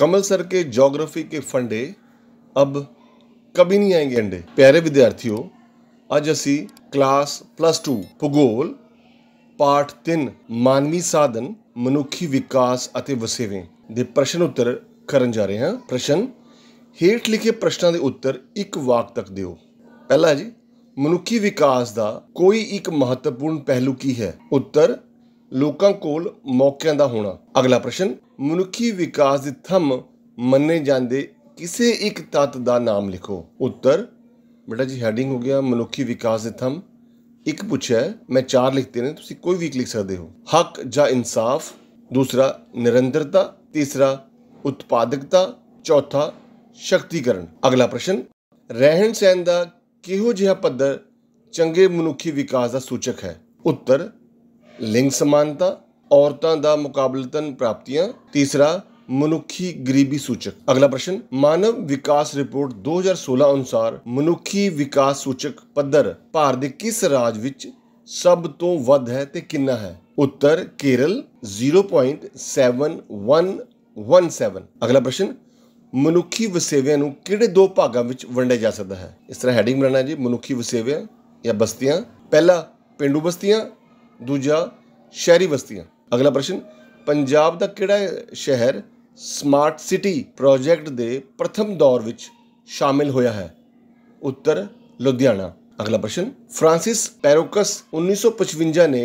कमल sir के geography के फंडे अब ਕਭੀ ਨਹੀਂ ਆਏਗੇ ਅੰਡੇ ਪਿਆਰੇ ਵਿਦਿਆਰਥੀਓ ਅੱਜ ਅਸੀਂ ਕਲਾਸ +2 ਭੂਗੋਲ ਪਾਠ 3 ਮਾਨਵੀ ਸਾਧਨ ਮਨੁੱਖੀ ਵਿਕਾਸ ਅਤੇ ਵਸੇਵੇਂ ਦੇ ਪ੍ਰਸ਼ਨ ਉੱਤਰ ਕਰਨ ਜਾ ਰਹੇ ਹਾਂ ਪ੍ਰਸ਼ਨ ਹੇਠ ਲਿਖੇ ਪ੍ਰਸ਼ਨਾਂ ਦੇ ਉੱਤਰ ਇੱਕ ਵਾਕ ਤੱਕ ਦਿਓ ਪਹਿਲਾ ਜੀ ਮਨੁੱਖੀ ਵਿਕਾਸ ਦਾ ਕੋਈ ਇੱਕ ਮਹੱਤਵਪੂਰਨ ਪਹਿਲੂ ਕੀ ਹੈ ਉੱਤਰ ਲੋਕਾਂ ਕੋਲ ਮੌਕਿਆਂ ਦਾ ਹੋਣਾ ਅਗਲਾ ਪ੍ਰਸ਼ਨ ਮਨੁੱਖੀ ਵਿਕਾਸ ਦੇ ਥੰਮ ਮੰਨੇ ਜਾਂਦੇ ਕਿਸੇ ਇੱਕ ਤੱਤ ਦਾ ਨਾਮ ਲਿਖੋ ਉੱਤਰ ਬੇਟਾ ਜੀ ਹੈਡਿੰਗ ਹੋ ਗਿਆ ਮਨੁੱਖੀ ਵਿਕਾਸ ਦੇ ਥੰਮ ਇੱਕ ਪੁੱਛਿਆ ਮੈਂ ਚਾਰ ਲਿਖਤੇ ਨੇ ਤੁਸੀਂ ਕੋਈ ਵੀ ਲਿਖ ਸਕਦੇ ਹੋ ਹੱਕ ਜਾਂ ਇਨਸਾਫ ਦੂਸਰਾ ਨਿਰੰਤਰਤਾ ਤੀਸਰਾ ਉਤਪਾਦਕਤਾ ਚੌਥਾ ਸ਼ਕਤੀਕਰਨ ਅਗਲਾ ਪ੍ਰਸ਼ਨ ਰਹਿਣ ਸਹਿਣ ਦਾ ਕਿਹੋ ਜਿਹਾ ਪੱਧਰ ਚੰਗੇ ਮਨੁੱਖੀ ਵਿਕਾਸ ਦਾ ਸੂਚਕ ਹੈ ਉੱਤਰ ਲਿੰਗ ਸਮਾਨਤਾ ਔਰਤਾਂ ਦਾ ਮੁਕਾਬਲਤਨ ਪ੍ਰਾਪਤੀਆਂ ਤੀਸਰਾ ਮਨੁੱਖੀ ਗਰੀਬੀ ਸੂਚਕ ਅਗਲਾ ਪ੍ਰਸ਼ਨ ਮਾਨਵ ਵਿਕਾਸ ਰਿਪੋਰਟ 2016 ਅਨੁਸਾਰ ਮਨੁੱਖੀ ਵਿਕਾਸ ਸੂਚਕ ਪੱਧਰ ਭਾਰਤ ਦੇ ਕਿਸ ਰਾਜ ਵਿੱਚ ਸਭ ਤੋਂ ਵੱਧ ਹੈ ਤੇ ਕਿੰਨਾ ਹੈ ਉੱਤਰ ਕੇਰਲ 0.7117 ਅਗਲਾ ਪ੍ਰਸ਼ਨ ਮਨੁੱਖੀ ਵਸੇਵਿਆਂ ਨੂੰ ਕਿਹੜੇ ਦੋ ਭਾਗਾਂ ਵਿੱਚ ਵੰਡਿਆ ਜਾ ਸਕਦਾ ਹੈ ਇਸ ਤਰ੍ਹਾਂ ਹੈਡਿੰਗ ਬਣਾਣਾ ਜੀ ਮਨੁੱਖੀ ਵਸੇਵਿਆਂ ਜਾਂ ਬਸਤੀਆਂ ਪਹਿਲਾ ਪਿੰਡੂ ਬਸਤੀਆਂ ਦੂਜਾ ਸ਼ਹਿਰੀ ਬਸਤੀਆਂ ਅਗਲਾ ਪ੍ਰਸ਼ਨ ਪੰਜਾਬ ਦਾ ਕਿਹੜਾ ਸ਼ਹਿਰ ਸਮਾਰਟ ਸਿਟੀ ਪ੍ਰੋਜੈਕਟ ਦੇ ਪ੍ਰਥਮ ਦੌਰ ਵਿੱਚ ਸ਼ਾਮਿਲ ਹੋਇਆ ਹੈ ਉੱਤਰ ਲੁਧਿਆਣਾ ਅਗਲਾ ਪ੍ਰਸ਼ਨ ਫ੍ਰਾਂਸਿਸ ਪੈਰੋਕਸ 1955 ਨੇ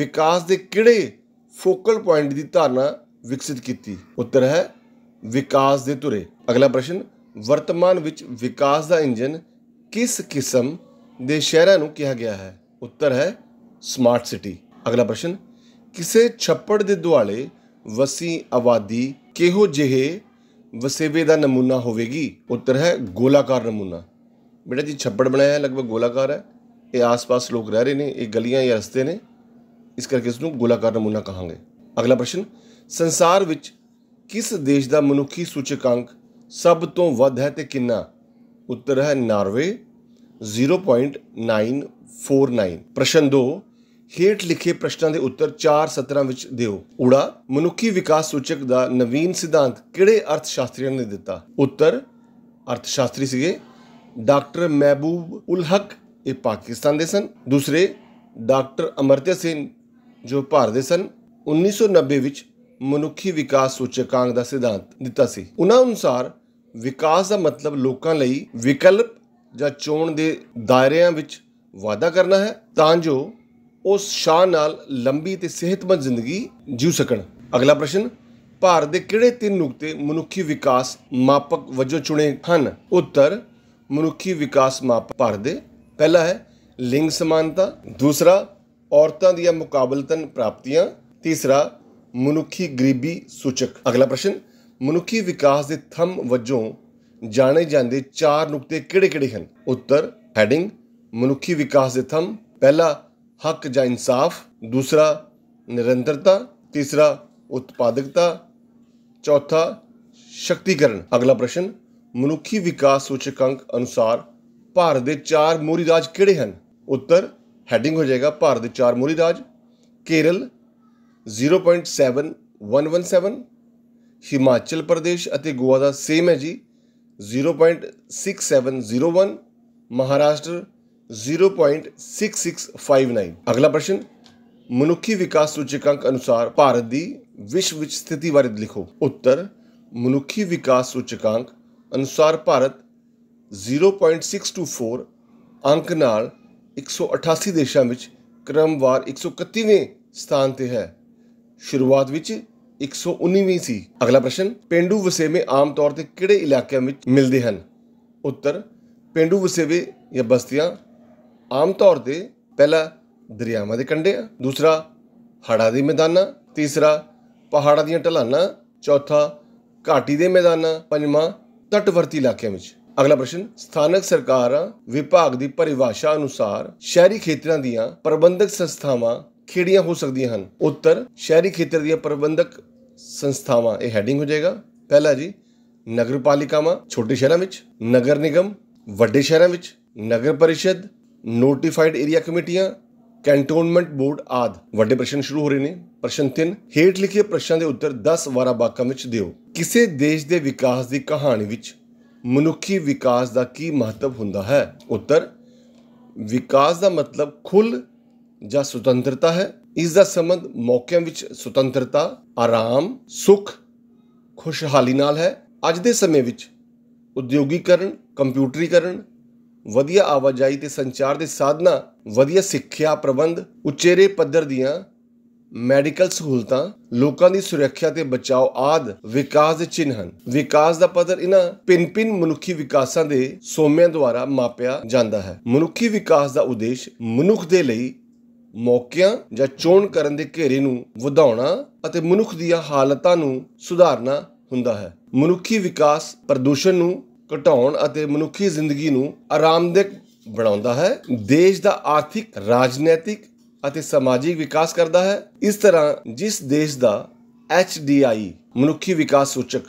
ਵਿਕਾਸ ਦੇ ਕਿਹੜੇ ਫੋਕਲ ਪੁਆਇੰਟ ਦੀ ਧਾਰਨਾ ਵਿਕਸਿਤ ਕੀਤੀ ਉੱਤਰ ਹੈ ਵਿਕਾਸ ਦੇ ਧੁਰੇ ਅਗਲਾ ਪ੍ਰਸ਼ਨ ਵਰਤਮਾਨ ਵਿੱਚ ਵਿਕਾਸ ਦਾ ਇੰਜਨ ਕਿਸ ਕਿਸਮ ਦੇ ਸ਼ਹਿਰਾਂ ਨੂੰ ਕਿਹਾ ਗਿਆ ਹੈ ਉੱਤਰ ਹੈ ਸਮਾਰਟ ਸਿਟੀ ਅਗਲਾ ਪ੍ਰਸ਼ਨ ਕਿਸੇ ਛੱਪੜ ਦੇ ਦੁਆਲੇ ਵਸੀ ਆਬਾਦੀ ਕਿਹੋ ਜਿਹੇ ਵਸੇਵੇ ਦਾ ਨਮੂਨਾ ਹੋਵੇਗੀ ਉੱਤਰ ਹੈ ਗੋਲਾਕਾਰ ਨਮੂਨਾ ਬੇਟਾ ਜੀ ਛੱਪੜ ਬਣਾਇਆ ਹੈ ਲਗਭਗ ਗੋਲਾਕਾਰ ਹੈ ਇਹ ਆਸ-ਪਾਸ ਲੋਕ ਰਹਿ ਰਹੇ ਨੇ ਇਹ ਗਲੀਆਂ ਜਾਂ ਰਸਤੇ ਨੇ ਇਸ ਕਰਕੇ ਇਸ ਨੂੰ ਗੋਲਾਕਾਰ ਨਮੂਨਾ ਕਹਾਂਗੇ ਅਗਲਾ ਪ੍ਰਸ਼ਨ ਸੰਸਾਰ ਵਿੱਚ ਕਿਸ ਦੇਸ਼ ਦਾ ਮਨੁੱਖੀ ਸੂਚਕਾਂਕ ਸਭ ਤੋਂ ਵੱਧ ਹੈ ਤੇ ਕਿੰਨਾ ਉੱਤਰ ਹੈ ਨਾਰਵੇ 0.949 ਪ੍ਰਸ਼ਨ 2 ਹੇਠ ਲਿਖੇ ਪ੍ਰਸ਼ਨਾਂ ਦੇ ਉੱਤਰ 4 ਸਤਰਾਂ ਵਿੱਚ ਦਿਓ ਊੜਾ ਮਨੁੱਖੀ ਵਿਕਾਸ ਸੂਚਕ ਦਾ ਨਵੀਨ ਸਿਧਾਂਤ ਕਿਹੜੇ ਅਰਥ ਸ਼ਾਸਤਰੀਆਂ ਨੇ ਦਿੱਤਾ ਉੱਤਰ ਅਰਥ ਸ਼ਾਸਤਰੀ ਸੀਗੇ ਡਾਕਟਰ ਮਹਿਬੂਬ ਉਲ ਹਕ ਇਹ ਪਾਕਿਸਤਾਨ ਦੇ ਸਨ ਦੂਸਰੇ ਡਾਕਟਰ ਅਮਰਤਿਆ ਸਿੰਘ ਜੋ ਭਾਰਤ ਦੇ ਸਨ 1990 ਵਿੱਚ ਮਨੁੱਖੀ ਵਿਕਾਸ ਸੂਚਕਾਂਗ ਦਾ ਸਿਧਾਂਤ ਦਿੱਤਾ ਸੀ ਉਹਨਾਂ ਅਨੁਸਾਰ ਵਿਕਾਸ ਦਾ ਮਤਲਬ ਲੋਕਾਂ ਲਈ ਵਿਕਲਪ ਜਾਂ ਚੋਣ ਦੇ ਦਾਇਰਿਆਂ ਵਿੱਚ ਵਾਧਾ ਕਰਨਾ ਹੈ ਤਾਂ ਜੋ ਉਸ ਸ਼ਾਨ ਨਾਲ ਲੰਬੀ ਤੇ ਸਿਹਤਮੰਦ ਜ਼ਿੰਦਗੀ ਜੀ ਸਕਣ ਅਗਲਾ ਪ੍ਰਸ਼ਨ ਭਾਰਤ ਦੇ ਕਿਹੜੇ ਤਿੰਨ ਨੁਕਤੇ ਮਨੁੱਖੀ ਵਿਕਾਸ ਮਾਪਕ ਵਜੋਂ ਚੁਣੇ ਹਨ ਉੱਤਰ ਮਨੁੱਖੀ ਵਿਕਾਸ ਮਾਪਕ ਭਾਰਤ ਦੇ ਪਹਿਲਾ ਹੈ ਲਿੰਗ ਸਮਾਨਤਾ ਦੂਸਰਾ ਔਰਤਾਂ ਦੀਆਂ ਮੁਕਾਬਲਤਨ ਪ੍ਰਾਪਤੀਆਂ ਤੀਸਰਾ ਮਨੁੱਖੀ ਗਰੀਬੀ ਸੂਚਕ ਅਗਲਾ ਪ੍ਰਸ਼ਨ ਮਨੁੱਖੀ ਵਿਕਾਸ ਦੇ ਥੰਮ ਵਜੋਂ ਜਾਣੇ ਜਾਂਦੇ ਚਾਰ ਨੁਕਤੇ ਕਿਹੜੇ-ਕਿਹੜੇ ਹਨ ਉੱਤਰ ਹੈਡਿੰਗ ਮਨੁੱਖੀ ਵਿਕਾਸ ਦੇ ਥੰਮ ਪਹਿਲਾ ਹੱਕ ਜਾਂ ਇਨਸਾਫ ਦੂਸਰਾ ਨਿਰੰਤਰਤਾ ਤੀਸਰਾ ਉਤਪਾਦਕਤਾ ਚੌਥਾ ਸ਼ਕਤੀਕਰਨ ਅਗਲਾ ਪ੍ਰਸ਼ਨ ਮਨੁੱਖੀ ਵਿਕਾਸ ਸੂਚਕਾਂਕ ਅਨੁਸਾਰ ਭਾਰਤ ਦੇ ਚਾਰ ਮੋਰੀ ਰਾਜ ਕਿਹੜੇ ਹਨ ਉੱਤਰ ਹੈਡਿੰਗ ਹੋ ਜਾਏਗਾ ਭਾਰਤ ਦੇ ਚਾਰ ਮੋਰੀ ਰਾਜ ਕੇਰਲ 0.7117 ਹਿਮਾਚਲ ਪ੍ਰਦੇਸ਼ ਅਤੇ ਗੋਆ ਦਾ ਸੇਮ ਹੈ ਜੀ 0.6701 ਮਹਾਰਾਸ਼ਟਰ 0.6659 ਅਗਲਾ ਪ੍ਰਸ਼ਨ ਮਨੁੱਖੀ ਵਿਕਾਸ ਸੂਚਕਾਂਕ ਅਨੁਸਾਰ ਭਾਰਤ ਦੀ ਵਿਸ਼ਵ ਵਿੱਚ ਸਥਿਤੀ ਬਾਰੇ ਲਿਖੋ ਉੱਤਰ ਮਨੁੱਖੀ ਵਿਕਾਸ ਸੂਚਕਾਂਕ ਅਨੁਸਾਰ ਭਾਰਤ 0.624 ਅੰਕ ਨਾਲ 188 ਦੇਸ਼ਾਂ ਵਿੱਚ ਕ੍ਰਮਵਾਰ 131ਵੇਂ ਸਥਾਨ ਤੇ ਹੈ ਸ਼ੁਰੂਆਤ ਵਿੱਚ 119ਵੀਂ ਸੀ ਅਗਲਾ ਪ੍ਰਸ਼ਨ ਪਿੰਡੂ ਵਸੇਵੇਂ ਆਮ ਤੌਰ ਤੇ ਕਿਹੜੇ ਇਲਾਕਿਆਂ ਵਿੱਚ ਮਿਲਦੇ ਹਨ ਉੱਤਰ ਪਿੰਡੂ ਵਸੇਵੇ ਜਾਂ ਬਸਤੀਆਂ ਆਮ ਤੌਰ ਤੇ ਪਹਿਲਾ ਦਰਿਆਵਾਂ ਦੇ ਕੰਢੇ ਆ ਦੂਸਰਾ ਹੜਾ ਦੇ ਮੈਦਾਨਾਂ ਤੀਸਰਾ ਪਹਾੜਾਂ ਦੀਆਂ ਢਲਾਨਾਂ ਚੌਥਾ ਘਾਟੀ ਦੇ ਮੈਦਾਨਾਂ ਪੰਜਵਾਂ ਤਟਵਰਤੀ ਇਲਾਕਿਆਂ ਵਿੱਚ ਅਗਲਾ ਪ੍ਰਸ਼ਨ ਸਥਾਨਕ ਸਰਕਾਰ ਵਿਭਾਗ ਦੀ ਪਰਿਭਾਸ਼ਾ ਅਨੁਸਾਰ ਸ਼ਹਿਰੀ ਖੇਤਰਾਂ ਦੀਆਂ ਪ੍ਰਬੰਧਕ ਸੰਸਥਾਵਾਂ ਕਿਹੜੀਆਂ ਹੋ ਸਕਦੀਆਂ ਹਨ ਉੱਤਰ ਸ਼ਹਿਰੀ ਖੇਤਰ ਦੀਆਂ ਪ੍ਰਬੰਧਕ ਸੰਸਥਾਵਾਂ ਇਹ ਹੈਡਿੰਗ ਹੋ ਜਾਏਗਾ ਪਹਿਲਾ ਜੀ ਨਗਰਪਾਲਿਕਾਵਾਂ ਛੋਟੇ ਸ਼ਹਿਰਾਂ ਵਿੱਚ ਨਗਰ ਨਿਗਮ ਵੱਡੇ ਸ਼ਹਿਰਾਂ ਵਿੱਚ ਨਗਰ ਪਰਿਸ਼ਦ ਨੋਟੀਫਾਈਡ ਏਰੀਆ ਕਮੇਟੀਆਂ ਕੈਂਟੋਨਮੈਂਟ ਬੋਰਡ ਆਦ ਵੱਡੇ ਪ੍ਰਸ਼ਨ ਸ਼ੁਰੂ ਹੋ ਰਹੇ ਨੇ ਪ੍ਰਸ਼ਨ 3 ਹੇਠ ਲਿਖੇ ਪ੍ਰਸ਼ਨਾਂ ਦੇ ਉੱਤਰ 10 ਵਾਰਾ ਬਾਕਾਂ ਵਿੱਚ ਦਿਓ ਕਿਸੇ ਦੇਸ਼ ਦੇ ਵਿਕਾਸ ਦੀ ਕਹਾਣੀ ਵਿੱਚ ਮਨੁੱਖੀ ਵਿਕਾਸ ਦਾ ਕੀ ਮਹੱਤਵ ਹੁੰਦਾ ਹੈ ਉੱਤਰ ਵਿਕਾਸ ਦਾ ਮਤਲਬ ਖੁੱਲ ਜਾਂ ਸੁਤੰਤਰਤਾ ਹੈ ਇਸ ਦਾ ਸੰਬੰਧ ਮੌਕਿਆਂ ਵਿੱਚ ਸੁਤੰਤਰਤਾ ਆਰਾਮ ਸੁਖ ਖੁਸ਼ਹਾਲੀ ਨਾਲ ਹੈ ਅੱਜ ਦੇ ਸਮੇਂ ਵਿੱਚ ਉਦਯੋਗੀਕਰਨ ਕੰਪਿਊਟਰੀਕਰਨ ਵਧੀਆ ਆਵਾਜਾਈ ਤੇ ਸੰਚਾਰ ਦੇ ਸਾਧਨਾ ਵਧੀਆ ਸਿੱਖਿਆ ਪ੍ਰਬੰਧ ਉਚੇਰੇ ਪੱਧਰ ਦੀਆਂ ਮੈਡੀਕਲ ਸਹੂਲਤਾਂ ਲੋਕਾਂ ਦੀ ਸੁਰੱਖਿਆ ਤੇ ਬਚਾਓ ਆਦ ਵਿਕਾਸ ਦੇ ਚਿੰਨ ਹਨ ਵਿਕਾਸ ਦਾ ਪੱਧਰ ਇਹਨਾਂ ਪਿੰਨ-ਪਿੰਨ ਮਨੁੱਖੀ ਵਿਕਾਸਾਂ ਦੇ ਸੋਮਿਆਂ ਦੁਆਰਾ ਮਾਪਿਆ ਜਾਂਦਾ ਹੈ ਮਨੁੱਖੀ ਵਿਕਾਸ ਦਾ ਉਦੇਸ਼ ਮਨੁੱਖ ਦੇ ਲਈ ਮੌਕਿਆਂ ਜਾਂ ਚੋਣ ਕਰਨ ਦੇ ਘੇਰੇ ਨੂੰ ਵਧਾਉਣਾ ਅਤੇ ਮਨੁੱਖ ਦੀਆਂ ਹਾਲਤਾਂ ਨੂੰ ਸੁਧਾਰਨਾ ਹੁੰਦਾ ਹੈ ਮਨੁੱਖੀ ਵਿਕਾਸ ਪ੍ਰਦੂਸ਼ਣ ਨੂੰ ਘਟਾਉਣ ਅਤੇ ਮਨੁੱਖੀ ਜ਼ਿੰਦਗੀ ਨੂੰ ਆਰਾਮਦਾਇਕ ਬਣਾਉਂਦਾ ਹੈ ਦੇਸ਼ ਦਾ ਆਰਥਿਕ ਰਾਜਨੀਤਿਕ ਅਤੇ ਸਮਾਜਿਕ ਵਿਕਾਸ ਕਰਦਾ ਹੈ ਇਸ ਤਰ੍ਹਾਂ ਜਿਸ ਦੇਸ਼ ਦਾ HDI ਮਨੁੱਖੀ ਵਿਕਾਸ ਸੂਚਕ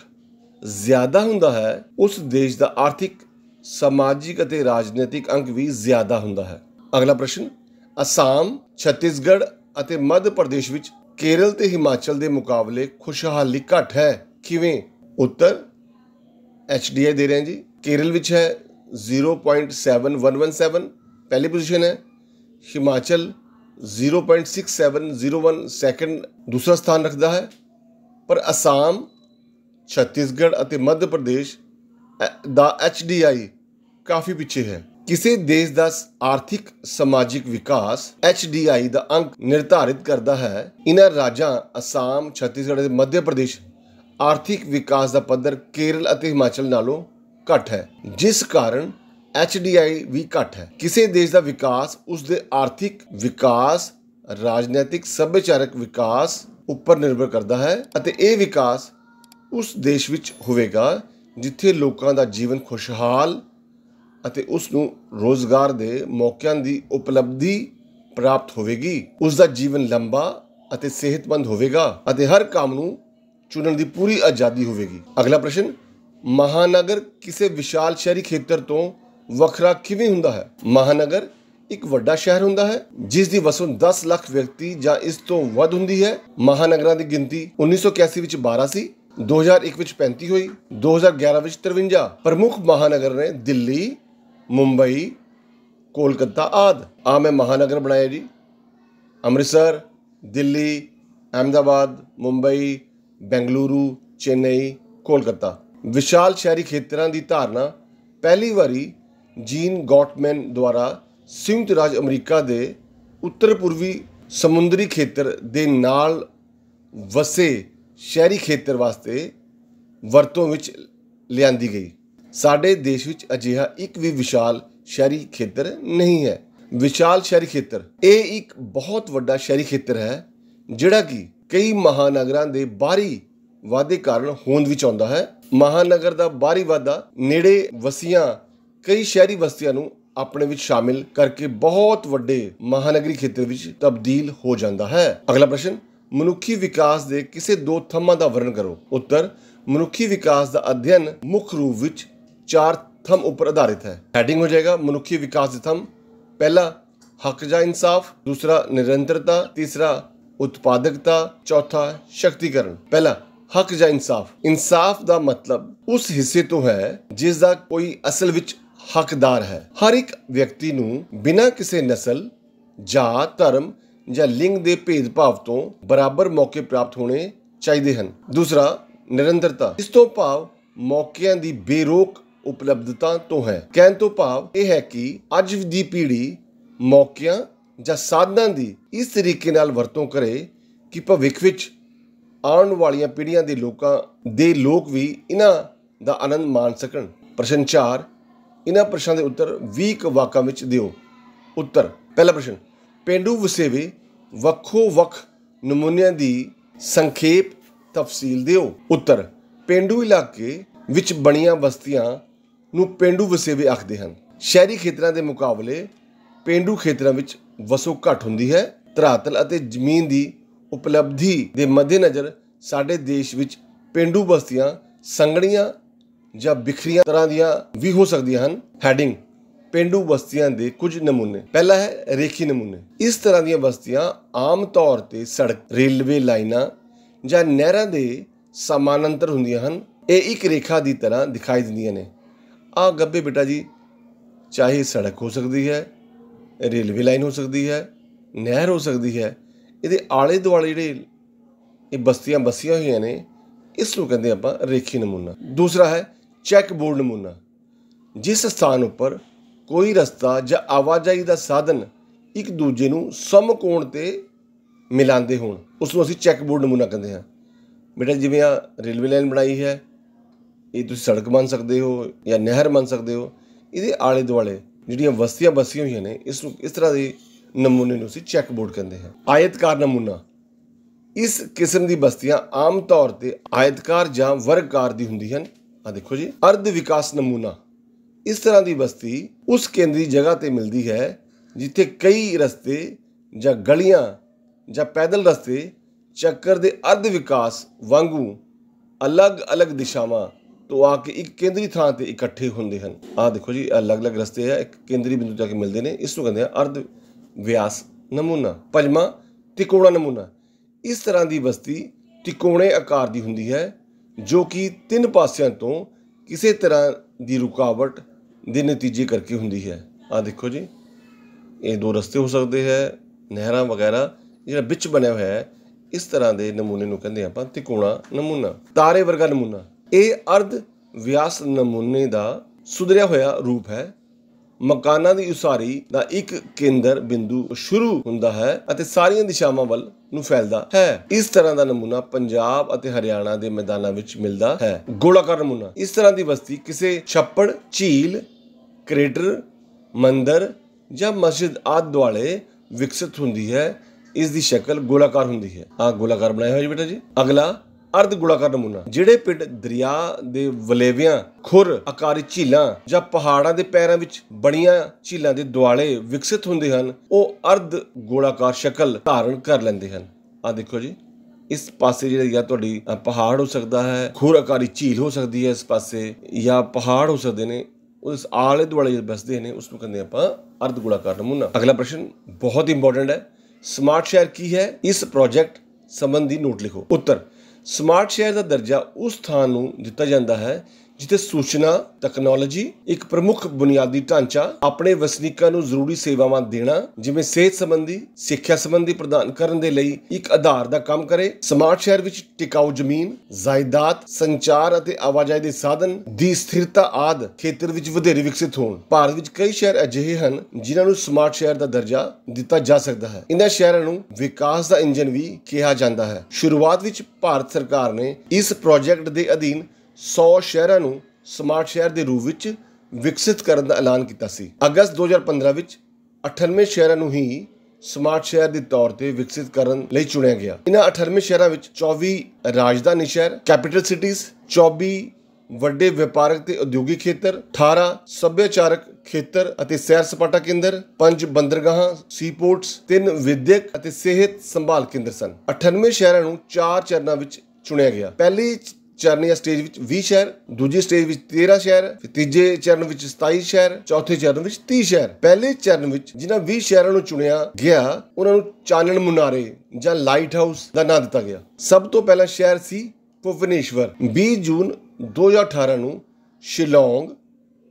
ਜ਼ਿਆਦਾ ਹੁੰਦਾ ਹੈ ਉਸ ਦੇਸ਼ ਦਾ ਆਰਥਿਕ ਸਮਾਜਿਕ ਅਤੇ ਰਾਜਨੀਤਿਕ ਅੰਕ ਵੀ ਜ਼ਿਆਦਾ ਹੁੰਦਾ ਹੈ ਅਗਲਾ ਪ੍ਰਸ਼ਨ ਅਸਾਮ ਛੱਤੀਸਗੜ੍ਹ ਅਤੇ ਮੱਧ ਪ੍ਰਦੇਸ਼ ਵਿੱਚ ਕੇਰਲ ਤੇ ਹਿਮਾਚਲ ਦੇ ਮੁਕਾਬਲੇ ਖੁਸ਼ਹਾਲੀ ਘੱਟ ਹੈ ਕਿਵੇਂ ਉੱਤਰ ਐਚਡੀਆਈ ਦੇ ਰਹੇ ਹਾਂ ਜੀ ਕੇਰਲ ਵਿੱਚ ਹੈ 0.7117 ਪਹਿਲੀ ਪੋਜੀਸ਼ਨ ਹੈ ਹਿਮਾਚਲ 0.6701 ਸੈਕੰਡ ਦੂਸਰਾ ਸਥਾਨ ਰੱਖਦਾ ਹੈ ਪਰ ਅਸਾਮ ਛੱਤੀਸਗੜ੍ਹ ਅਤੇ ਮੱਧ ਪ੍ਰਦੇਸ਼ ਦਾ ਐਚਡੀਆਈ ਕਾਫੀ ਪਿੱਛੇ ਹੈ ਕਿਸੇ ਦੇਸ਼ ਦਾ ਆਰਥਿਕ ਸਮਾਜਿਕ ਵਿਕਾਸ ਐਚਡੀਆਈ ਦਾ ਅੰਕ ਨਿਰਧਾਰਿਤ ਕਰਦਾ ਹੈ ਇਹਨਾਂ ਰਾਜਾਂ ਅਸਾਮ ਛੱਤੀਸਗੜ੍ਹ ਅਤੇ ਮੱਧ ਪ੍ਰਦੇਸ਼ ਆਰਥਿਕ ਵਿਕਾਸ ਦਾ ਪੱਧਰ ਕੇਰਲ ਅਤੇ ਹਿਮਾਚਲ ਨਾਲੋਂ ਘੱਟ ਹੈ ਜਿਸ ਕਾਰਨ HDI ਵੀ ਘੱਟ ਹੈ ਕਿਸੇ ਦੇਸ਼ ਦਾ ਵਿਕਾਸ ਉਸ ਦੇ ਆਰਥਿਕ ਵਿਕਾਸ ਰਾਜਨੀਤਿਕ ਸੱਭਿਆਚਾਰਕ ਵਿਕਾਸ ਉੱਪਰ ਨਿਰਭਰ ਕਰਦਾ ਹੈ ਅਤੇ ਇਹ ਵਿਕਾਸ ਉਸ ਦੇਸ਼ ਵਿੱਚ ਹੋਵੇਗਾ ਜਿੱਥੇ ਲੋਕਾਂ ਦਾ ਜੀਵਨ ਖੁਸ਼ਹਾਲ ਅਤੇ ਉਸ ਨੂੰ ਰੋਜ਼ਗਾਰ ਦੇ ਮੌਕਿਆਂ ਦੀ ਉਪਲਬਧੀ ਪ੍ਰਾਪਤ ਹੋਵੇਗੀ ਉਸ ਦਾ ਜੀਵਨ ਲੰਬਾ ਅਤੇ ਸਿਹਤਮੰਦ ਹੋਵੇਗਾ ਅਤੇ ਹਰ ਕੰਮ ਨੂੰ ਚੁਣਨ ਦੀ ਪੂਰੀ ਆਜ਼ਾਦੀ ਹੋਵੇਗੀ ਅਗਲਾ ਪ੍ਰਸ਼ਨ ਮਹਾਨਗਰ ਕਿਸੇ ਵਿਸ਼ਾਲ ਸ਼ਹਿਰੀ ਖੇਤਰ ਤੋਂ ਵੱਖਰਾ ਕਿਵੇਂ ਹੁੰਦਾ ਹੈ ਮਹਾਨਗਰ ਇੱਕ ਵੱਡਾ ਸ਼ਹਿਰ ਹੁੰਦਾ ਹੈ ਜਿਸ ਦੀ ਵਸੋਂ 10 ਲੱਖ ਵਿਅਕਤੀ ਜਾਂ ਇਸ ਤੋਂ ਵੱਧ ਹੁੰਦੀ ਹੈ ਮਹਾਨਗਰਾਂ ਦੀ ਗਿਣਤੀ 1981 ਵਿੱਚ 12 ਸੀ 2001 ਵਿੱਚ 35 ਹੋਈ 2011 ਵਿੱਚ 53 ਪ੍ਰਮੁੱਖ ਮਹਾਨਗਰ ਨੇ ਦਿੱਲੀ ਮੁੰਬਈ ਕੋਲਕਾਤਾ ਆਦ ਆ ਮੈਂ ਮਹਾਨਗਰ ਬਣਾਇਆ ਜੀ ਅੰਮ੍ਰਿਤਸਰ ਦਿੱਲੀ ਅਹਮਦਾਬਾਦ ਮੁੰਬਈ ਬੈਂਗਲੁਰੂ ਚੇਨਈ ਕੋਲਕਾਤਾ ਵਿਸ਼ਾਲ ਸ਼ਹਿਰੀ ਖੇਤਰਾਂ ਦੀ ਧਾਰਨਾ ਪਹਿਲੀ ਵਾਰੀ ਜੀਨ ਗੌਟਮੈਨ ਦੁਆਰਾ ਸੰਯੁਕਤ ਰਾਜ ਅਮਰੀਕਾ ਦੇ ਉੱਤਰ-ਪੂਰਬੀ ਸਮੁੰਦਰੀ ਖੇਤਰ ਦੇ ਨਾਲ ਵਸੇ ਸ਼ਹਿਰੀ ਖੇਤਰ ਵਾਸਤੇ ਵਰਤੋਂ ਵਿੱਚ ਲਿਆਂਦੀ ਗਈ ਸਾਡੇ ਦੇਸ਼ ਵਿੱਚ ਅਜਿਹਾ ਇੱਕ ਵੀ ਵਿਸ਼ਾਲ ਸ਼ਹਿਰੀ ਖੇਤਰ ਨਹੀਂ ਹੈ ਵਿਸ਼ਾਲ ਸ਼ਹਿਰੀ ਖੇਤਰ ਇਹ ਇੱਕ ਬਹੁਤ ਵੱਡਾ ਸ਼ਹਿਰੀ ਖੇਤਰ ਹੈ ਜਿਹੜਾ ਕਿ ਕਈ ਮਹਾਨਗਰਾਂ ਦੇ ਬਾਹਰੀ ਵਾਧੇ ਕਾਰਨ ਹੋਂਦ ਵਿੱਚ ਆਉਂਦਾ ਹੈ ਮਹਾਨਗਰ ਦਾ ਬਾਹਰੀ ਵਾਧਾ ਨੇੜੇ ਵਸੀਆਂ ਕਈ ਸ਼ਹਿਰੀ ਵਸਤੀਆਂ ਨੂੰ ਆਪਣੇ ਵਿੱਚ ਸ਼ਾਮਿਲ ਕਰਕੇ ਬਹੁਤ ਵੱਡੇ ਮਹਾਨਗਰੀ ਖੇਤਰ ਵਿੱਚ ਤਬਦੀਲ ਹੋ ਜਾਂਦਾ ਹੈ ਅਗਲਾ ਪ੍ਰਸ਼ਨ ਮਨੁੱਖੀ ਵਿਕਾਸ ਦੇ ਕਿਸੇ ਦੋ ਥੰਮਾਂ ਦਾ ਵਰਣਨ ਕਰੋ ਉੱਤਰ ਮਨੁੱਖੀ ਵਿਕਾਸ ਦਾ ਅਧਿਐਨ ਮੁੱਖ ਰੂਪ ਵਿੱਚ ਚਾਰ ਥੰਮ ਉੱਪਰ ਆਧਾਰਿਤ ਹੈ ਹੈਡਿੰਗ ਹੋ ਜਾਏਗਾ ਮਨੁੱਖੀ ਵਿਕਾਸ ਦੇ ਥੰਮ ਪਹਿਲਾ ਹੱਕ ਜਾਂ ਇਨਸਾਫ ਦੂਸਰਾ ਨਿਰੰਤਰਤਾ ਤੀਸਰਾ ਉਤਪਾਦਕਤਾ ਚੌਥਾ ਸ਼ਕਤੀਕਰਨ ਪਹਿਲਾ ਹੱਕ ਜਾਂ ਇਨਸਾਫ ਇਨਸਾਫ ਦਾ ਮਤਲਬ ਉਸ ਹਿੱਸੇ ਤੋਂ ਹੈ ਜਿਸ ਦਾ ਕੋਈ ਅਸਲ ਵਿੱਚ ਹੱਕਦਾਰ ਹੈ ਹਰ ਇੱਕ ਵਿਅਕਤੀ ਨੂੰ ਬਿਨਾਂ ਕਿਸੇ ਨਸਲ ਜਾਤ ਧਰਮ ਜਾਂ ਲਿੰਗ ਦੇ ਭੇਦਭਾਵ ਤੋਂ ਬਰਾਬਰ ਮੌਕੇ ਪ੍ਰਾਪਤ ਹੋਣੇ ਚਾਹੀਦੇ ਹਨ ਦੂਸਰਾ ਨਿਰੰਤਰਤਾ ਇਸ ਤੋਂ ਭਾਵ ਮੌਕਿਆਂ ਦੀ ਬੇਰੋਕ ਉਪਲਬਧਤਾ ਤੋਂ ਹੈ ਕਹਿਣ ਤੋਂ ਭਾਵ ਇਹ ਹੈ ਕਿ ਅੱਜ ਦੀ ਪੀੜ੍ਹੀ ਮੌਕਿਆਂ ਜਾਂ ਸਾਧਨਾਂ ਦੀ ਇਸ ਤਰੀਕੇ ਨਾਲ ਵਰਤੋਂ ਕਰੇ ਕਿ ਭਵਿੱਖ ਵਿੱਚ ਆਉਣ ਵਾਲੀਆਂ ਪੀੜ੍ਹੀਆਂ ਦੇ ਲੋਕਾਂ ਦੇ ਲੋਕ ਵੀ ਇਹਨਾਂ ਦਾ ਆਨੰਦ ਮਾਣ ਸਕਣ ਪ੍ਰਸ਼ਨ 4 ਇਹਨਾਂ ਪ੍ਰਸ਼ਨਾਂ ਦੇ ਉੱਤਰ 20 ਵਾਕਾਂ ਵਿੱਚ ਦਿਓ ਉੱਤਰ ਪਹਿਲਾ ਪ੍ਰਸ਼ਨ ਪਿੰਡੂ ਵਸੇਵੇ ਵੱਖੋ ਵੱਖ ਨਮੂਨਿਆਂ ਦੀ ਸੰਖੇਪ ਤਫਸੀਲ ਦਿਓ ਉੱਤਰ ਪਿੰਡੂ ਇਲਾਕੇ ਵਿੱਚ ਬਣੀਆਂ ਬਸਤੀਆਂ ਨੂੰ ਪਿੰਡੂ ਵਸੇਵੇ ਆਖਦੇ ਹਨ ਸ਼ਹਿਰੀ ਖੇਤਰਾਂ ਦੇ ਮੁਕਾਬਲੇ ਪੇਂਡੂ ਖੇਤਰਾਂ ਵਿੱਚ ਵਸੋਂ ਘੱਟ ਹੁੰਦੀ ਹੈ ਧਰਾਤਲ ਅਤੇ ਜ਼ਮੀਨ ਦੀ ਉਪਲਬਧੀ ਦੇ ਮੱਦੇਨਜ਼ਰ ਸਾਡੇ ਦੇਸ਼ ਵਿੱਚ ਪੇਂਡੂ ਬਸਤੀਆਂ ਸੰਗੜੀਆਂ ਜਾਂ ਵਿਖਰੀਆਂ ਤਰ੍ਹਾਂ ਦੀਆਂ ਵੀ ਹੋ ਸਕਦੀਆਂ ਹਨ ਹੈਡਿੰਗ ਪੇਂਡੂ ਬਸਤੀਆਂ ਦੇ ਕੁਝ ਨਮੂਨੇ ਪਹਿਲਾ ਹੈ ਰੇਖੀ ਨਮੂਨੇ ਇਸ ਤਰ੍ਹਾਂ ਦੀਆਂ ਬਸਤੀਆਂ ਆਮ ਤੌਰ ਤੇ ਸੜਕ ਰੇਲਵੇ ਲਾਈਨਾਂ ਜਾਂ ਨਹਿਰਾਂ ਦੇ ਸਮਾਨਾਂਤਰ ਹੁੰਦੀਆਂ ਹਨ ਇਹ ਇੱਕ ਰੇਖਾ ਦੀ ਤਰ੍ਹਾਂ ਦਿਖਾਈ ਦਿੰਦੀਆਂ ਨੇ ਆ ਗੱਬੇ ਬੇਟਾ ਜੀ ਚਾਹੇ ਸੜਕ ਹੋ ਸਕਦੀ ਹੈ ਰੇਲਵੇ ਲਾਈਨ ਹੋ ਸਕਦੀ ਹੈ ਨਹਿਰ ਹੋ ਸਕਦੀ ਹੈ ਇਹਦੇ ਆਲੇ ਦੁਆਲੇ ਜਿਹੜੇ ਇਹ ਬਸਤੀਆਂ ਬਸੀਆਂ ਹੋਈਆਂ ਨੇ ਇਸ ਨੂੰ ਕਹਿੰਦੇ ਆਪਾਂ ਰੇਖੀ ਨਮੂਨਾ ਦੂਸਰਾ ਹੈ ਚੈੱਕ ਬੋਰਡ ਨਮੂਨਾ ਜਿਸ ਸਥਾਨ ਉੱਪਰ ਕੋਈ ਰਸਤਾ ਜਾਂ ਆਵਾਜਾਈ ਦਾ ਸਾਧਨ ਇੱਕ ਦੂਜੇ ਨੂੰ ਸਮਕੋਣ ਤੇ ਮਿਲਾਉਂਦੇ ਹੋਣ ਉਸ ਨੂੰ ਅਸੀਂ ਚੈੱਕ ਬੋਰਡ ਨਮੂਨਾ ਕਹਿੰਦੇ ਹਾਂ ਬੇਟਾ ਜਿਵੇਂ ਆ ਰੇਲਵੇ ਲਾਈਨ ਬਣਾਈ ਹੈ ਇਹ ਤੁਸੀਂ ਸੜਕ ਬਣ ਸਕਦੇ ਹੋ ਜਾਂ ਨਹਿਰ ਬਣ ਸਕਦੇ ਹੋ ਇਹਦੇ ਆਲੇ ਦੁਆਲੇ ਜਿਹੜੀਆਂ ਵਸਤੀਆਂ ਬਸੀਆਂ ਹੋਈਆਂ ਨੇ ਇਸ ਨੂੰ ਇਸ ਤਰ੍ਹਾਂ ਦੇ ਨਮੂਨੇ ਨੂੰ ਅਸੀਂ ਚੈੱਕ ਬੋਰਡ ਕਹਿੰਦੇ ਹਾਂ ਆਇਤਕਾਰ ਨਮੂਨਾ ਇਸ ਕਿਸਮ ਦੀ ਬਸਤੀਆਂ ਆਮ ਤੌਰ ਤੇ ਆਇਤਕਾਰ ਜਾਂ ਵਰਗਕਾਰ ਦੀ ਹੁੰਦੀ ਹਨ ਆ ਦੇਖੋ ਜੀ ਅਰਧ ਵਿਕਾਸ ਨਮੂਨਾ ਇਸ ਤਰ੍ਹਾਂ ਦੀ ਬਸਤੀ ਉਸ ਕੇਂਦਰੀ ਜਗ੍ਹਾ ਤੇ ਮਿਲਦੀ ਹੈ ਜਿੱਥੇ ਕਈ ਰਸਤੇ ਜਾਂ ਗਲੀਆਂ ਜਾਂ ਪੈਦਲ ਰਸਤੇ ਚੱਕਰ ਦੇ ਅਰਧ ਵਿਕਾਸ ਵਾਂਗੂ ਅਲੱਗ-ਅਲੱਗ ਦਿਸ਼ਾਵਾਂ ਤੋਂ ਆ ਕੇ ਇੱਕ ਕੇਂਦਰੀ ਥਾਂ ਤੇ ਇਕੱਠੇ ਹੁੰਦੇ ਹਨ ਆ ਦੇਖੋ ਜੀ ਅਲੱਗ-ਅਲੱਗ ਰਸਤੇ ਆ ਇੱਕ ਕੇਂਦਰੀ ਬਿੰਦੂ ਜਾ ਕੇ ਮਿਲਦੇ ਨੇ ਇਸ ਨੂੰ ਕਹਿੰਦੇ ਆ ਅਰਧ ਵਿਆਸ ਨਮੂਨਾ ਪੰਜਵਾਂ ਤਿਕੋਣਾ ਨਮੂਨਾ ਇਸ ਤਰ੍ਹਾਂ ਦੀ ਬਸਤੀ ਤਿਕੋਣੇ ਆਕਾਰ ਦੀ ਹੁੰਦੀ ਹੈ ਜੋ ਕਿ ਤਿੰਨ ਪਾਸਿਆਂ ਤੋਂ ਕਿਸੇ ਤਰ੍ਹਾਂ ਦੀ ਰੁਕਾਵਟ ਦੇ ਨਤੀਜੇ ਕਰਕੇ ਹੁੰਦੀ ਹੈ ਆ ਦੇਖੋ ਜੀ ਇਹ ਦੋ ਰਸਤੇ ਹੋ ਸਕਦੇ ਹੈ ਨਹਿਰਾਂ ਵਗੈਰਾ ਜਿਹੜਾ ਵਿੱਚ ਬਣਿਆ ਹੋਇਆ ਹੈ ਇਸ ਤਰ੍ਹਾਂ ਦੇ ਨਮੂਨੇ ਨੂੰ ਕਹਿੰਦੇ ਆਪਾਂ ਤਿਕੋਣਾ ਨਮੂਨਾ ਤਾਰੇ ਵਰਗਾ ਨਮੂਨਾ ਇਹ ਅਰਧ ਵਿਆਸ ਨਮੂਨੇ ਦਾ ਸੁਧਰਿਆ ਹੋਇਆ ਰੂਪ ਹੈ ਮਕਾਨਾਂ ਦੀ ਉਸਾਰੀ ਦਾ ਇੱਕ ਕੇਂਦਰ ਬਿੰਦੂ ਸ਼ੁਰੂ ਹੁੰਦਾ ਹੈ ਅਤੇ ਸਾਰੀਆਂ ਦਿਸ਼ਾਵਾਂ ਵੱਲ ਨੂੰ ਫੈਲਦਾ ਹੈ ਇਸ ਤਰ੍ਹਾਂ ਦਾ ਨਮੂਨਾ ਪੰਜਾਬ ਅਤੇ ਹਰਿਆਣਾ ਦੇ ਮੈਦਾਨਾਂ ਵਿੱਚ ਮਿਲਦਾ ਹੈ ਗੋਲਾਕਾਰ ਨਮੂਨਾ ਇਸ ਤਰ੍ਹਾਂ ਦੀ ਬਸਤੀ ਕਿਸੇ ਛੱਪੜ ਝੀਲ ਕ੍ਰੇਟਰ ਮੰਦਰ ਜਾਂ ਮਸਜਿਦ ਆਦ ਦੁਆਲੇ ਵਿਕਸਿਤ ਹੁੰਦੀ ਹੈ ਇਸ ਦੀ ਸ਼ਕਲ ਗੋਲਾਕਾਰ ਹੁੰਦੀ ਹੈ ਆ ਗੋਲਾਕਾਰ ਬਣਾਇਆ ਹੋਇਆ ਜੀ ਬੇਟਾ ਜੀ ਅਗਲਾ ਅਰਧ ਗੋਲਾਕਾਰ ਨਮੂਨਾ ਜਿਹੜੇ ਪਿੰਡ ਦਰਿਆ ਦੇ ਵਲੇਵਿਆਂ ਖੁਰ ਆਕਾਰੀ ਝੀਲਾਂ ਜਾਂ ਪਹਾੜਾਂ ਦੇ ਪੈਰਾਂ ਵਿੱਚ ਬਣੀਆਂ ਝੀਲਾਂ ਦੇ ਦੁਆਲੇ ਵਿਕਸਿਤ ਹੁੰਦੇ ਹਨ ਉਹ ਅਰਧ ਗੋਲਾਕਾਰ ਸ਼ਕਲ ਧਾਰਨ ਕਰ ਲੈਂਦੇ ਹਨ ਆ ਦੇਖੋ ਜੀ ਇਸ ਪਾਸੇ ਜਿਹੜਾ ਜਾਂ ਤੁਹਾਡੀ ਪਹਾੜ ਹੋ ਸਕਦਾ ਹੈ ਖੁਰ ਆਕਾਰੀ ਝੀਲ ਹੋ ਸਕਦੀ ਹੈ ਇਸ ਪਾਸੇ ਜਾਂ ਪਹਾੜ ਹੋ ਸਕਦੇ ਨੇ ਉਸ ਆਲੇ ਦੁਆਲੇ ਬਸਦੇ ਨੇ ਉਸ ਨੂੰ ਕਹਿੰਦੇ ਆਪਾਂ ਅਰਧ ਗੋਲਾਕਾਰ ਨਮੂਨਾ ਅਗਲਾ ਪ੍ਰਸ਼ਨ ਬਹੁਤ ਇੰਪੋਰਟੈਂਟ ਹੈ ਸਮਾਰਟ ਸ਼ਹਿਰ ਕੀ ਹੈ ਇਸ ਪ੍ਰੋਜੈਕਟ ਸੰਬੰਧੀ ਨੋਟ ਲਿਖੋ ਉੱਤਰ ਸਮਾਰਟ ਸ਼ਹਿਰ ਦਾ ਦਰਜਾ ਉਸ ਥਾਂ ਨੂੰ ਦਿੱਤਾ ਜਾਂਦਾ ਹੈ ਜਿੱਥੇ ਸੂਚਨਾ ਟੈਕਨੋਲੋਜੀ ਇੱਕ ਪ੍ਰਮੁੱਖ ਬੁਨਿਆਦੀ ਢਾਂਚਾ ਆਪਣੇ ਵਸਨੀਕਾਂ ਨੂੰ ਜ਼ਰੂਰੀ ਸੇਵਾਵਾਂ ਦੇਣਾ ਜਿਵੇਂ ਸਿਹਤ ਸੰਬੰਧੀ ਸਿੱਖਿਆ ਸੰਬੰਧੀ ਪ੍ਰਦਾਨ ਕਰਨ ਦੇ ਲਈ ਇੱਕ ਆਧਾਰ ਦਾ ਕੰਮ ਕਰੇ ਸਮਾਰਟ ਸ਼ਹਿਰ ਵਿੱਚ ਟਿਕਾਊ ਜ਼ਮੀਨ ਜਾਇਦਾਦ ਸੰਚਾਰ ਅਤੇ ਆਵਾਜਾਈ ਦੇ ਸਾਧਨ ਦੀ ਸਥਿਰਤਾ ਆਦ ਖੇਤਰ ਵਿੱਚ ਵਧੇਰੇ ਵਿਕਸਿਤ ਹੋਣ ਭਾਰਤ ਵਿੱਚ ਕਈ ਸ਼ਹਿਰ ਅਜਿਹੇ ਹਨ ਜਿਨ੍ਹਾਂ ਨੂੰ ਸਮਾਰਟ ਸ਼ਹਿਰ ਦਾ ਦਰਜਾ ਦਿੱਤਾ ਜਾ ਸਕਦਾ ਹੈ ਇਹਨਾਂ ਸ਼ਹਿਰਾਂ ਨੂੰ ਵਿਕਾਸ ਦਾ ਇੰਜਨ ਵੀ ਕਿਹਾ ਜਾਂਦਾ ਹੈ ਸ਼ੁਰੂਆਤ ਵਿੱਚ ਭਾਰਤ ਸਰਕਾਰ ਨੇ ਇਸ ਪ੍ਰੋਜੈਕਟ ਦੇ ਅਧੀਨ 100 ਸ਼ਹਿਰਾਂ ਨੂੰ ਸਮਾਰਟ ਸ਼ਹਿਰ ਦੇ ਰੂਪ ਵਿੱਚ ਵਿਕਸਿਤ ਕਰਨ ਦਾ ਐਲਾਨ ਕੀਤਾ ਸੀ ਅਗਸਤ 2015 ਵਿੱਚ 98 ਸ਼ਹਿਰਾਂ ਨੂੰ ਹੀ ਸਮਾਰਟ ਸ਼ਹਿਰ ਦੇ ਤੌਰ ਤੇ ਵਿਕਸਿਤ ਕਰਨ ਲਈ ਚੁਣਿਆ ਗਿਆ ਇਹਨਾਂ 98 ਸ਼ਹਿਰਾਂ ਵਿੱਚ 24 ਰਾਜਧਾਨੀ ਸ਼ਹਿਰ ਕੈਪੀਟਲ ਸਿਟੀਜ਼ 24 ਵੱਡੇ ਵਪਾਰਕ ਤੇ ਉਦਯੋਗਿਕ ਖੇਤਰ 18 ਸੱਭਿਆਚਾਰਕ ਖੇਤਰ ਅਤੇ ਸੈਰ ਸਪਾਟਾ ਕੇਂਦਰ ਪੰਜ ਬੰਦਰਗਾਹਾਂ ਸੀਪੋਰਟਸ ਤਿੰਨ ਵਿਦਿਅਕ ਅਤੇ ਸਿਹਤ ਸੰਭਾਲ ਕੇਂਦਰ ਸਨ 98 ਸ਼ਹਿਰਾਂ ਨੂੰ ਚਾਰ ਚਰਨਾਂ ਵਿੱਚ ਚੁਣਿਆ ਗਿਆ ਪਹਿਲੀ ਚਰਨ ਜਾਂ ਸਟੇਜ ਵਿੱਚ 20 ਸ਼ਹਿਰ ਦੂਜੇ ਸਟੇਜ ਵਿੱਚ 13 ਸ਼ਹਿਰ ਫਿਰ ਤੀਜੇ ਚਰਨ ਵਿੱਚ 27 ਸ਼ਹਿਰ ਚੌਥੇ ਚਰਨ ਵਿੱਚ 30 ਸ਼ਹਿਰ ਪਹਿਲੇ ਚਰਨ ਵਿੱਚ ਜਿਨ੍ਹਾਂ 20 ਸ਼ਹਿਰਾਂ ਨੂੰ ਚੁਣਿਆ ਗਿਆ ਉਹਨਾਂ ਨੂੰ ਚਾਨਣ ਮੁਨਾਰੇ ਜਾਂ ਲਾਈਟ ਹਾਊਸ ਦਾ ਨਾਮ ਦਿੱਤਾ ਗਿਆ ਸਭ ਤੋਂ ਪਹਿਲਾ ਸ਼ਹਿਰ ਸੀ ਭੁਵਨੇਸ਼ਵਰ 20 ਜੂਨ 2018 ਨੂੰ ਸ਼ਿਲੌਂਗ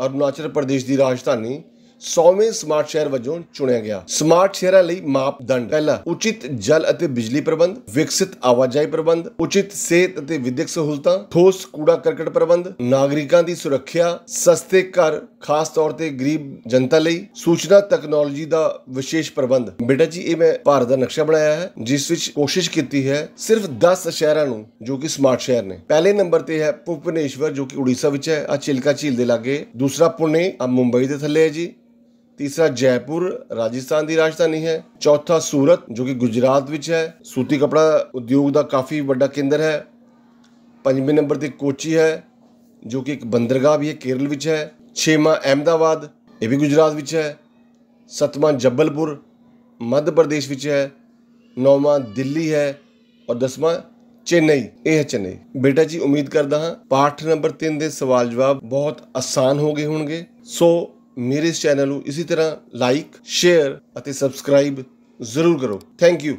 ਅਰੁਣਾਚਲ ਪ੍ਰਦੇਸ਼ ਦੀ ਰਾਜਧਾਨੀ 100ਵੇਂ ਸਮਾਰਟ ਸ਼ਹਿਰ ਵਜੋਂ ਚੁਣਿਆ ਗਿਆ ਸਮਾਰਟ ਸ਼ਹਿਰਾਂ ਲਈ ਮਾਪਦੰਡ ਪਹਿਲਾ ਉਚਿਤ ਜਲ ਅਤੇ ਬਿਜਲੀ ਪ੍ਰਬੰਧ ਵਿਕਸਿਤ ਆਵਾਜਾਈ ਪ੍ਰਬੰਧ ਉਚਿਤ ਸਿਹਤ ਅਤੇ ਵਿਦਿਅਕ ਸਹੂਲਤਾਂ ਠੋਸ ਕੂੜਾ ਕਰਕਟ ਪ੍ਰਬੰਧ ਨਾਗਰਿਕਾਂ ਦੀ ਸੁਰੱਖਿਆ ਸਸਤੇ ਘਰ ਖਾਸ ਤੌਰ ਤੇ ਗਰੀਬ ਜਨਤਾ ਲਈ ਸੂਚਨਾ ਟੈਕਨੋਲੋਜੀ ਦਾ ਵਿਸ਼ੇਸ਼ ਪ੍ਰਬੰਧ ਬੇਟਾ ਜੀ ਇਹ ਮੈਂ ਭਾਰਤ ਦਾ ਨਕਸ਼ਾ ਬਣਾਇਆ ਹੈ ਜਿਸ ਵਿੱਚ ਕੋਸ਼ਿਸ਼ ਕੀਤੀ ਹੈ ਸਿਰਫ 10 ਸ਼ਹਿਰਾਂ ਨੂੰ ਜੋ ਕਿ ਸਮਾਰਟ ਸ਼ਹਿਰ ਨੇ ਪਹਿਲੇ ਨੰਬਰ ਤੇ ਹੈ ਭੁਪਨੇਸ਼ਵਰ ਜੋ ਕਿ ਉੜੀਸਾ ਵਿੱਚ ਹੈ ਆ ਚਿਲਕਾ ਝੀਲ ਦੇ ਲਾਗੇ ਦੂਸਰਾ ਪੁਣੇ ਆ ਮੁੰਬਈ ਦੇ ਥੱਲੇ ਹੈ ਜੀ ਤੀਸਰਾ ਜੈਪੁਰ ਰਾਜਸਥਾਨ ਦੀ ਰਾਜਧਾਨੀ ਹੈ ਚੌਥਾ ਸੂਰਤ ਜੋ ਕਿ ਗੁਜਰਾਤ ਵਿੱਚ ਹੈ ਸੂਤੀ ਕਪੜਾ ਉਦਯੋਗ ਦਾ ਕਾਫੀ ਵੱਡਾ ਕੇਂਦਰ ਹੈ ਪੰਜਵੇਂ ਨੰਬਰ ਤੇ ਕੋਚੀ ਹੈ ਜੋ ਕਿ ਇੱਕ ਬੰਦਰਗਾਹ ਵੀ ਹੈ ਕੇਰਲ ਵਿੱਚ ਹੈ ਛੇਵਾਂ ਅਹਿਮਦਾਬਾਦ ਇਹ ਵੀ ਗੁਜਰਾਤ ਵਿੱਚ ਹੈ ਸੱਤਵਾਂ ਜੱਬਲਪੁਰ ਮੱਧ ਪ੍ਰਦੇਸ਼ ਵਿੱਚ ਹੈ ਨੌਵਾਂ ਦਿੱਲੀ ਹੈ ਔਰ ਦਸਵਾਂ ਚੇਨਈ ਇਹ ਹੈ ਚੇਨਈ ਬੇਟਾ ਜੀ ਉਮੀਦ ਕਰਦਾ ਹਾਂ ਪਾਠ ਨੰਬਰ 3 ਦੇ ਸਵਾਲ ਜਵਾਬ ਬਹੁਤ ਆਸਾਨ ਹੋ ਗਏ ਹੋਣਗੇ ਸੋ ਮੇਰੇ ਇਸ ਚੈਨਲ ਨੂੰ ਇਸੇ ਤਰ੍ਹਾਂ ਲਾਈਕ ਸ਼ੇਅਰ ਅਤੇ ਸਬਸਕ੍ਰਾਈਬ ਜ਼ਰੂਰ ਕਰੋ ਥੈਂਕ ਯੂ